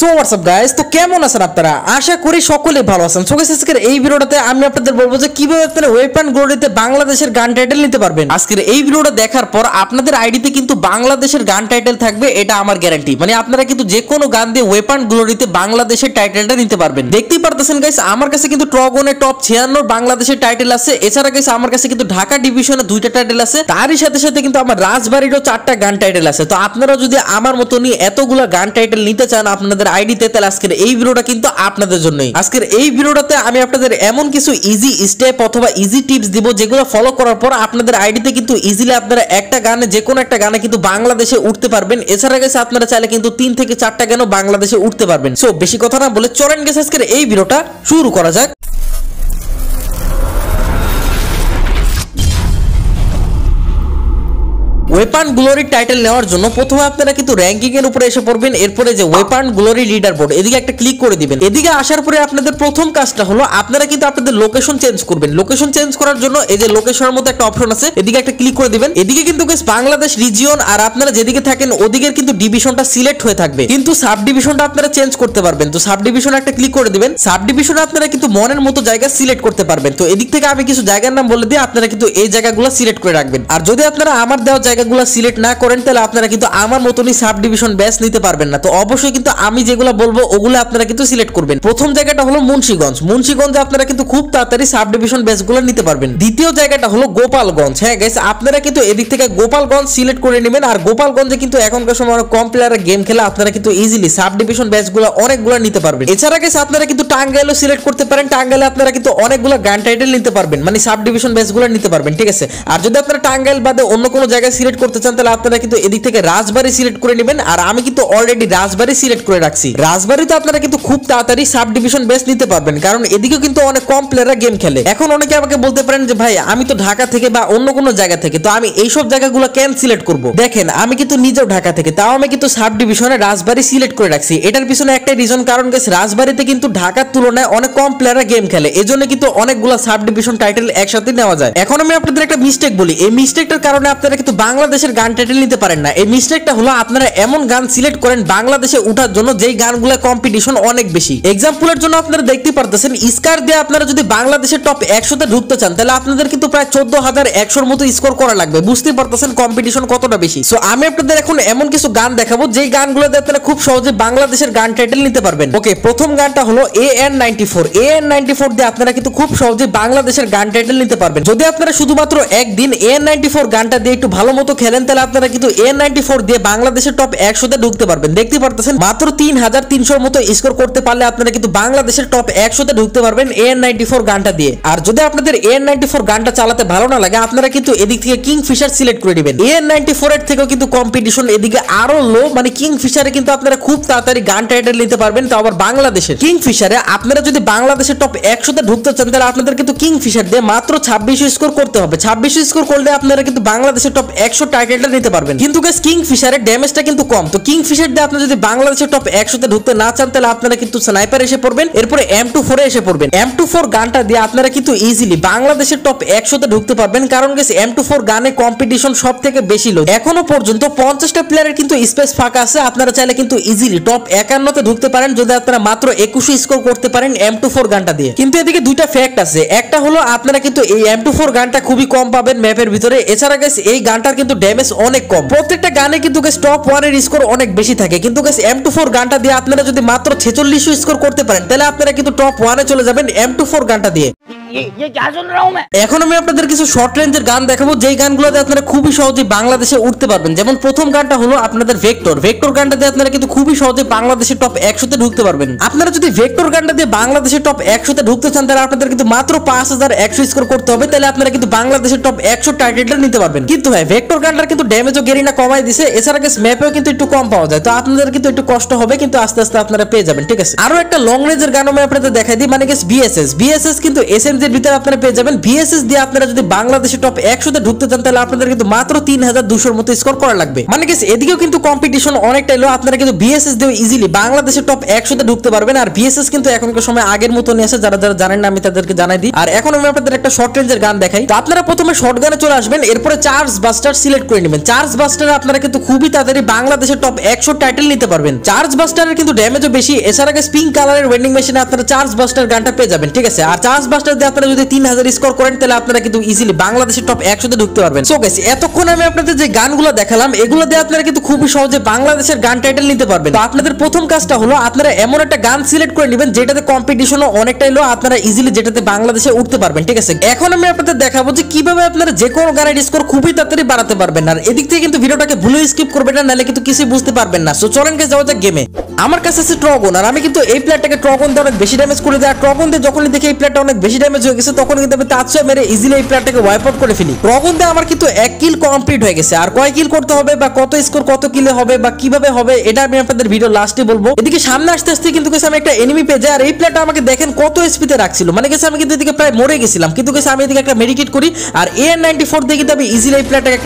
so WhatsApp guys তো কেমন আছেন আপনারা আশা করি সকলে ভালো আছেন সো গাইস আজকের এই ভিডিওটাতে আমি আপনাদের বলবো যে কিভাবে আপনারা ওয়েপন গ্লোরিতে বাংলাদেশের গান টাইটেল নিতে পারবেন আজকের এই ভিডিওটা দেখার পর আপনাদের আইডিতে কিন্তু বাংলাদেশের গান টাইটেল থাকবে এটা আমার গ্যারান্টি মানে আপনারা কিন্তু যে কোনো গান দিয়ে ওয়েপন গ্লোরিতে বাংলাদেশের টাইটেলটা নিতে পারবেন দেখতেই পারতেছেন গাইস আমার কাছে কিন্তু ট্রগনে টপ ছিয়ান্ন বাংলাদেশের টাইটেল আছে এছাড়া গাইস আমার কাছে কিন্তু ঢাকা ডিভিশনে দুইটা টাইটেল আছে তারই সাথে সাথে কিন্তু আমার রাজবাড়িরও চারটা গান টাইটেল আছে তো আপনারা যদি আমার মতনই এতগুলা গান টাইটেল নিতে চান আপনাদের আপনাদের আইডিতে তাহলে আজকের এই ভিডিওটা কিন্তু আপনাদের জন্যই আজকের এই ভিডিওটাতে আমি আপনাদের এমন কিছু ইজি স্টেপ অথবা ইজি টিপস দিব যেগুলো ফলো করার পর আপনাদের আইডিতে কিন্তু ইজিলি আপনারা একটা গানে যে কোনো একটা গানে কিন্তু বাংলাদেশে উঠতে পারবেন এছাড়া গেছে আপনারা চাইলে কিন্তু তিন থেকে চারটা গানও বাংলাদেশে উঠতে পারবেন সো বেশি কথা না বলে চলেন গেছে আজকের এই ভিডিওটা শুরু করা যাক ওয়েপান গ্লোরি টাইটেল নেওয়ার জন্য প্রথমে আপনারা কিন্তু র্যাঙ্কিং এর উপরে এসে পড়বেন এরপরে যে ওয়েপান গ্লোরি লিডার বোর্ড এদিকে একটা ক্লিক করে দিবেন এদিকে আসার পরে আপনাদের প্রথম কাজটা হলো আপনারা কিন্তু আপনাদের লোকেশন চেঞ্জ করবেন লোকেশন চেঞ্জ করার জন্য এই যে লোকেশনের মধ্যে একটা অপশন আছে এদিকে একটা ক্লিক করে দিবেন এদিকে কিন্তু বাংলাদেশ রিজিয়ন আর আপনারা যেদিকে থাকেন ওদিকের কিন্তু ডিভিশনটা সিলেক্ট হয়ে থাকবে কিন্তু সাব ডিভিশনটা আপনারা চেঞ্জ করতে পারবেন তো সাব ডিভিশন একটা ক্লিক করে দিবেন সাব ডিভিশনে আপনারা কিন্তু মনের মতো জায়গা সিলেক্ট করতে পারবেন তো এদিক থেকে আমি কিছু জায়গার নাম বলে দিয়ে আপনারা কিন্তু এই জায়গাগুলো সিলেক্ট করে রাখবেন আর যদি আপনারা আমার দেওয়া জায়গা জায়গাগুলো সিলেক্ট না করেন তাহলে আপনারা কিন্তু আমার মতনই সাব ডিভিশন ব্যাচ নিতে পারবেন না তো অবশ্যই কিন্তু আমি যেগুলো বলবো ওগুলো আপনারা কিন্তু সিলেক্ট করবেন প্রথম জায়গাটা হলো মুন্সীগঞ্জ মুন্সীগঞ্জে আপনারা কিন্তু খুব তাড়াতাড়ি সাব ডিভিশন ব্যাচগুলো নিতে পারবেন দ্বিতীয় জায়গাটা হলো গোপালগঞ্জ হ্যাঁ গাইস আপনারা কিন্তু এদিক থেকে গোপালগঞ্জ সিলেক্ট করে নেবেন আর গোপালগঞ্জে কিন্তু এখনকার সময় অনেক কম প্লেয়ারের গেম খেলে আপনারা কিন্তু ইজিলি সাব ডিভিশন ব্যাচগুলো অনেকগুলো নিতে পারবেন এছাড়া গেছে আপনারা কিন্তু টাঙ্গাইলও সিলেক্ট করতে পারেন টাঙ্গাইলে আপনারা কিন্তু অনেকগুলো গ্র্যান্ড টাইটেল নিতে পারবেন মানে সাব ডিভিশন ব্যাচগুলো নিতে পারবেন ঠিক আছে আর যদি আপনারা টাঙ্গাইল বাদে অন্য কোনো জায়গায় সিলেক্ট সিলেক্ট করতে চান তাহলে আপনারা কিন্তু এদিক থেকে রাজবাড়ি সিলেক্ট করে নেবেন আর আমি কিন্তু অলরেডি রাজবাড়ি সিলেক্ট করে রাখছি রাজবাড়িতে আপনারা কিন্তু খুব তাড়াতাড়ি সাব ডিভিশন বেস নিতে পারবেন কারণ এদিকেও কিন্তু অনেক কম প্লেয়াররা গেম খেলে এখন অনেকে আমাকে বলতে পারেন যে ভাই আমি তো ঢাকা থেকে বা অন্য কোনো জায়গা থেকে তো আমি এইসব জায়গাগুলো কেন সিলেক্ট করব দেখেন আমি কিন্তু নিজেও ঢাকা থেকে তাও আমি কিন্তু সাব ডিভিশনে রাজবাড়ি সিলেক্ট করে রাখছি এটার পিছনে একটা রিজন কারণ গেছে রাজবাড়িতে কিন্তু ঢাকার তুলনায় অনেক কম প্লেয়াররা গেম খেলে এজন্য কিন্তু অনেকগুলো সাব ডিভিশন টাইটেল একসাথে নেওয়া যায় এখন আমি আপনাদের একটা মিস্টেক বলি এই মিস্টেকটার কারণে আপনারা কিন্তু বাংলা বাংলাদেশের গান টাইটেল নিতে পারেন না এই মিস্টেকটা হলো আপনারা এমন গান সিলেক্ট করেন বাংলাদেশে উঠার জন্য যেই গানগুলো কম্পিটিশন অনেক বেশি এক্সাম্পলের জন্য আপনারা দেখতে পারতেছেন স্কার দিয়ে আপনারা যদি বাংলাদেশের টপ একশোতে ঢুকতে চান তাহলে আপনাদের কিন্তু প্রায় চোদ্দ হাজার একশোর মতো স্কোর করা লাগবে বুঝতে পারতেছেন কম্পিটিশন কতটা বেশি সো আমি আপনাদের এখন এমন কিছু গান দেখাবো যেই গানগুলো দিয়ে আপনারা খুব সহজে বাংলাদেশের গান টাইটেল নিতে পারবেন ওকে প্রথম গানটা হলো A N ninety four A N ninety four দিয়ে আপনারা কিন্তু খুব সহজে বাংলাদেশের গান টাইটেল নিতে পারবেন যদি আপনারা শুধুমাত্র একদিন এ এন নাইনটি ফোর গানটা দিয়ে একটু ভালো মতো খেলেন তাহলে আপনারা কিন্তু এ নাইনটি ফোর দিয়ে বাংলাদেশের টপ একশোতে ঢুকতে পারবেন দেখতে পারতেছেন মাত্র তিন হাজার তিনশোর মতো স্কোর করতে পারলে আপনারা কিন্তু বাংলাদেশের টপ একশোতে ঢুকতে পারবেন এ নাইনটি ফোর গানটা দিয়ে আর যদি আপনাদের এ নাইনটি ফোর গানটা চালাতে ভালো না লাগে আপনারা কিন্তু এদিক থেকে কিং ফিশার সিলেক্ট করে নেবেন এ নাইনটি ফোর এর থেকেও কিন্তু কম্পিটিশন এদিকে আরো লো মানে কিং ফিশারে কিন্তু আপনারা খুব তাড়াতাড়ি গান টাইটেল নিতে পারবেন তো আবার বাংলাদেশের কিং ফিশারে আপনারা যদি বাংলাদেশের টপ একশোতে ঢুকতে চান তাহলে আপনাদের কিন্তু কিং ফিশার দিয়ে মাত্র ছাব্বিশ স্কোর করতে হবে ছাব্বিশ স্কোর করলে আপনারা কিন্তু বাংলাদেশের টপ একশো একশো টাইটেলটা নিতে পারবেন কিন্তু কিং ফিশারের ড্যামেজটা কিন্তু কম তো কিং ফিশার দিয়ে যদি বাংলাদেশের টপ একশোতে ঢুকতে না চান তাহলে আপনারা কিন্তু স্নাইপার এসে পড়বেন এরপরে এম টু ফোরে এসে পড়বেন এম টু ফোর গানটা দিয়ে আপনারা কিন্তু ইজিলি বাংলাদেশের টপ একশোতে ঢুকতে পারবেন কারণ গেছে এম টু ফোর গানে কম্পিটিশন সব থেকে বেশি লো এখনো পর্যন্ত পঞ্চাশটা প্লেয়ারের কিন্তু স্পেস ফাঁকা আছে আপনারা চাইলে কিন্তু ইজিলি টপ একান্নতে ঢুকতে পারেন যদি আপনারা মাত্র একুশে স্কোর করতে পারেন এম টু ফোর গানটা দিয়ে কিন্তু এদিকে দুইটা ফ্যাক্ট আছে একটা হলো আপনারা কিন্তু এই এম টু ফোর গানটা খুবই কম পাবেন ম্যাপের ভিতরে এছাড়া গেছে এই গানটার কিন্তু ড্যামেজ অনেক কম প্রত্যেকটা গানে কিন্তু টপ ওয়ানের স্কোর অনেক বেশি থাকে কিন্তু এম টু ফোর গানটা দিয়ে আপনারা যদি মাত্র ছেচল্লিশ স্কোর করতে পারেন তাহলে আপনারা কিন্তু টপ ওয়ানে চলে যাবেন এম টু ফোর গানটা দিয়ে এখন আমি আপনাদের কিছু শর্ট রেঞ্জের গান দেখাবো যেই গানগুলোতে আপনারা খুবই সহজে বাংলাদেশে উঠতে পারবেন যেমন প্রথম গানটা হলো আপনাদের ভেক্টর ভেক্টর গানটা দিয়ে আপনারা কিন্তু খুবই সহজে বাংলাদেশের টপ একশোতে ঢুকতে পারবেন আপনারা যদি ভেক্টর গানটা দিয়ে বাংলাদেশের টপ একশোতে ঢুকতে চান তাহলে আপনাদের কিন্তু মাত্র পাঁচ হাজার একশো স্কোর করতে হবে তাহলে আপনারা কিন্তু বাংলাদেশের টপ একশো টার্গেটটা নিতে পারবেন কিন্তু হ্যাঁ ভেক্টর গানটা কিন্তু ড্যামেজও গেরিনা কমাই দিছে এছাড়া গেস ম্যাপেও কিন্তু একটু কম পাওয়া যায় তো আপনাদের কিন্তু একটু কষ্ট হবে কিন্তু আস্তে আস্তে আপনারা পেয়ে যাবেন ঠিক আছে আরো একটা লং রেঞ্জের গান আমি আপনাদের দেখাই দিই মানে গেস বিএসএস বিএসএস কিন্তু এস এম সিরিজের ভিতরে আপনারা পেয়ে যাবেন ভিএসএস দিয়ে আপনারা যদি বাংলাদেশে টপ একশোতে ঢুকতে চান তাহলে আপনাদের কিন্তু মাত্র তিন হাজার মতো স্কোর করা লাগবে মানে গেছে এদিকেও কিন্তু কম্পিটিশন অনেকটা এলো আপনারা কিন্তু ভিএসএস দিয়ে ইজিলি বাংলাদেশে টপ একশোতে ঢুকতে পারবেন আর ভিএসএস কিন্তু এখনকার সময় আগের মতো নিয়ে আসে যারা যারা জানেন না আমি তাদেরকে জানাই দিই আর এখন আমি আপনাদের একটা শর্ট রেঞ্জের গান দেখাই তো আপনারা প্রথমে শর্ট গানে চলে আসবেন এরপরে চার্জ বাস্টার সিলেক্ট করে নেবেন চার্জ বাস্টার আপনারা কিন্তু খুবই তাড়াতাড়ি বাংলাদেশের টপ একশো টাইটেল নিতে পারবেন চার্জ বাস্টারের কিন্তু ড্যামেজও বেশি এছাড়া স্পিং কালারের ওয়েন্ডিং মেশিনে আপনারা চার্জ বাস্টার গানটা পেয়ে যাবেন ঠিক আছে আর চার্জ বাস্টার দিয়ে আপনারা যদি তিন হাজার স্কোর করেন তাহলে আপনারা কিন্তু ইজিলি বাংলাদেশের টপ একশোতে ঢুকতে পারবেন সো গেছি এতক্ষণ আমি আপনাদের যে গানগুলো দেখালাম এগুলো দিয়ে আপনারা কিন্তু খুবই সহজে বাংলাদেশের গান টাইটেল নিতে পারবেন তো আপনাদের প্রথম কাজটা হলো আপনারা এমন একটা গান সিলেক্ট করে নেবেন যেটাতে কম্পিটিশনও অনেকটাই লো আপনারা ইজিলি যেটাতে বাংলাদেশে উঠতে পারবেন ঠিক আছে এখন আমি আপনাদের দেখাবো যে কিভাবে আপনারা যে কোনো গানের স্কোর খুবই তাড়াতাড়ি বাড়াতে পারবেন আর এদিক থেকে কিন্তু ভিডিওটাকে ভুলে স্কিপ করবেন না নাহলে কিন্তু কিছু বুঝতে পারবেন না সো চলেন কে যাওয়া যাক গেমে আমার কাছে আছে ট্রগন আর আমি কিন্তু এই প্লেয়ারটাকে ট্রগন দিয়ে অনেক বেশি ড্যামেজ করে দেয় আর ট্রগন দিয়ে যখনই দেখি এই প্লেয়ারটা অনেক বেশি ড্যামেজ হয়ে গেছে তখন কিন্তু আমি মেরে ইজিলি এই প্লেয়ারটাকে ওয়াইপ আউট করে ফেলি আমার কিন্তু এক কিল কমপ্লিট হয়ে গেছে আর কয় কিল করতে হবে বা কত স্কোর কত কিলে হবে বা কিভাবে হবে এটা আমি আপনাদের ভিডিও লাস্টে বলবো এদিকে সামনে আসতে আসতে কিন্তু আমি একটা এনিমি পেয়ে আর এই প্লেয়ারটা আমাকে দেখেন কত রাখছিল মানে গেছে আমি কিন্তু এদিকে প্রায় মরে গেছিলাম কিন্তু গেছে আমি এদিকে একটা মেডিকেট করি আর নাইনটি ফোর দিয়ে কিন্তু আমি ইজিলি এই প্লেয়ারটাকে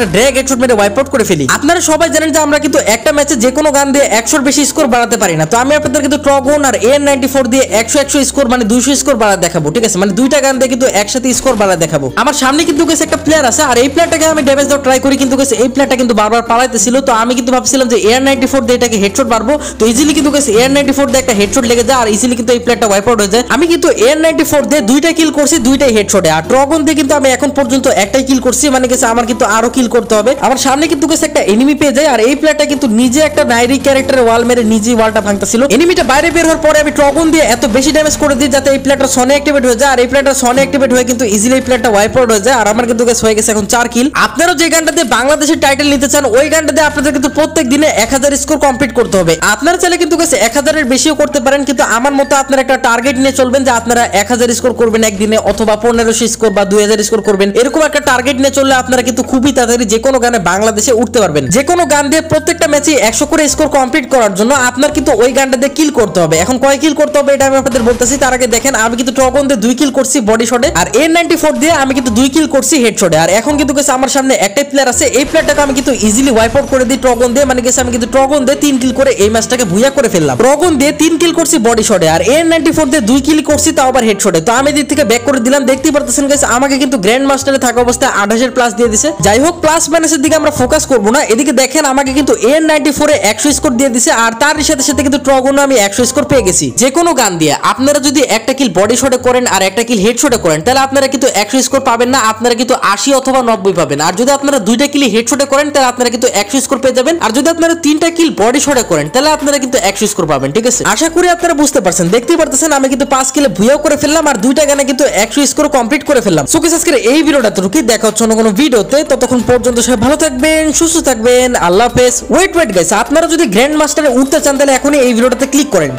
একটা মেরে ওয়াইপ আউট করে ফেলি আপনারা সবাই জানেন যে আমরা কিন্তু একটা ম্যাচে যে কোনো গান দিয়ে একশোর বেশি স্কোর বাড়াতে পারি না তো আমি আপনাদের কিন্তু ট্রগুন আর এ নাইনটি ফোর দিয়ে একশো একশো স্কোর মানে দুইশো স্কোর বাড়া দেখাবো ঠিক আছে মানে দুইটা দুইটা গান দিয়ে কিন্তু একসাথে স্কোর বাড়ায় দেখাবো আমার সামনে কিন্তু গেছে একটা প্লেয়ার আছে আর এই প্লেয়ারটাকে আমি ড্যামেজ দেওয়ার ট্রাই করি কিন্তু গেছে এই প্লেয়ারটা কিন্তু বারবার পালাইতেছিল তো আমি কিন্তু ভাবছিলাম যে এয়ার নাইনটি ফোর দিয়ে এটাকে হেডশট মারবো তো ইজিলি কিন্তু গেছে এয়ার নাইনটি ফোর দিয়ে একটা হেডশট লেগে যায় আর ইজিলি কিন্তু এই প্লেয়ারটা ওয়াইপ আউট হয়ে যায় আমি কিন্তু এয়ার নাইনটি ফোর দিয়ে দুইটা কিল করছি দুইটাই হেডশটে আর ড্রাগন দিয়ে কিন্তু আমি এখন পর্যন্ত একটাই কিল করছি মানে গেছে আমার কিন্তু আরো কিল করতে হবে আমার সামনে কিন্তু গেছে একটা এনিমি পেয়ে যায় আর এই প্লেয়ারটা কিন্তু নিজে একটা নাইরি ক্যারেক্টারের ওয়াল মেরে নিজেই ওয়ালটা ভাঙতেছিল এনিমিটা বাইরে বের হওয়ার পরে আমি ড্রাগন দিয়ে এত বেশি ড্যামেজ করে দিই যাতে এই প্লেয়ারটা সনে অ্যাক্টিভেট হয়ে যায় আর এই প্লেয়ারটা প্লেয়ারটা সনে অ্যাক্টিভেট হয়ে কিন্তু ইজিলি প্লেয়ারটা ওয়াইপ আউট হয়ে যায় আর আমার কিন্তু হয়ে গেছে এখন চার কিল আপনারও যে গানটাতে বাংলাদেশের টাইটেল নিতে চান ওই গানটাতে আপনাদের কিন্তু প্রত্যেক দিনে এক স্কোর কমপ্লিট করতে হবে আপনারা চাইলে কিন্তু গেছে এক হাজারের বেশিও করতে পারেন কিন্তু আমার মতো আপনারা একটা টার্গেট নিয়ে চলবেন যে আপনারা এক স্কোর করবেন একদিনে অথবা পনেরোশো স্কোর বা দুই হাজার স্কোর করবেন এরকম একটা টার্গেট নিয়ে চললে আপনারা কিন্তু খুবই তাড়াতাড়ি যে কোনো গানে বাংলাদেশে উঠতে পারবেন যে কোনো গান দিয়ে প্রত্যেকটা ম্যাচে একশো করে স্কোর কমপ্লিট করার জন্য আপনার কিন্তু ওই গানটাতে কিল করতে হবে এখন কয় কিল করতে হবে এটা আমি আপনাদের বলতেছি তার আগে দেখেন আমি কিন্তু টকন দিয়ে দুই কিল করছি করছি বডি শটে আর এ নাইনটি দিয়ে আমি কিন্তু দুই কিল করছি হেড শটে আর এখন কিন্তু আমার সামনে একটাই প্লেয়ার আছে এই প্লেয়ারটাকে আমি কিন্তু ইজিলি ওয়াইপ আউট করে দিই ট্রগন দিয়ে মানে গেছে আমি কিন্তু ট্রগন দিয়ে তিন কিল করে এই ম্যাচটাকে ভুইয়া করে ফেললাম ট্রগন দিয়ে তিন কিল করছি বডি শটে আর এ নাইনটি দিয়ে দুই কিল করছি তাও আবার হেড শটে তো আমি দিক থেকে ব্যাক করে দিলাম দেখতেই পারতেছেন গেছে আমাকে কিন্তু গ্র্যান্ড মাস্টারে থাকা অবস্থায় আঠাশের প্লাস দিয়ে দিছে যাই হোক প্লাস মাইনাসের দিকে আমরা ফোকাস করবো না এদিকে দেখেন আমাকে কিন্তু এ নাইনটি ফোরে একশো স্কোর দিয়ে দিছে আর তার সাথে সাথে কিন্তু ট্রগনও আমি একশো স্কোর পেয়ে গেছি যে কোনো গান দিয়ে আপনারা যদি একটা কিল বডি শটে করেন আর একটা কিল হেডশটে করেন তাহলে আপনারা কিন্তু একশো স্কোর পাবেন না আপনারা কিন্তু আশি অথবা নব্বই পাবেন আর যদি আপনারা দুইটা কিল হেডশটে করেন তাহলে আপনারা কিন্তু একশো স্কোর পেয়ে যাবেন আর যদি আপনারা তিনটা কিল বডি শটে করেন তাহলে আপনারা কিন্তু একশো স্কোর পাবেন ঠিক আছে আশা করি আপনারা বুঝতে পারছেন দেখতে পারতেছেন আমি কিন্তু পাঁচ কিলে ভুয়াও করে ফেললাম আর দুইটা গানে কিন্তু একশো স্কোর কমপ্লিট করে ফেললাম সুকেশ আজকের এই ভিডিওটা তো রুকি দেখা হচ্ছে অন্য কোনো ভিডিওতে ততক্ষণ পর্যন্ত সবাই ভালো থাকবেন সুস্থ থাকবেন আল্লাহ হাফেজ ওয়েট ওয়েট গাইস আপনারা যদি গ্র্যান্ড মাস্টারে উঠতে চান তাহলে এখনই এই ভিডিওটাতে ক্লিক করেন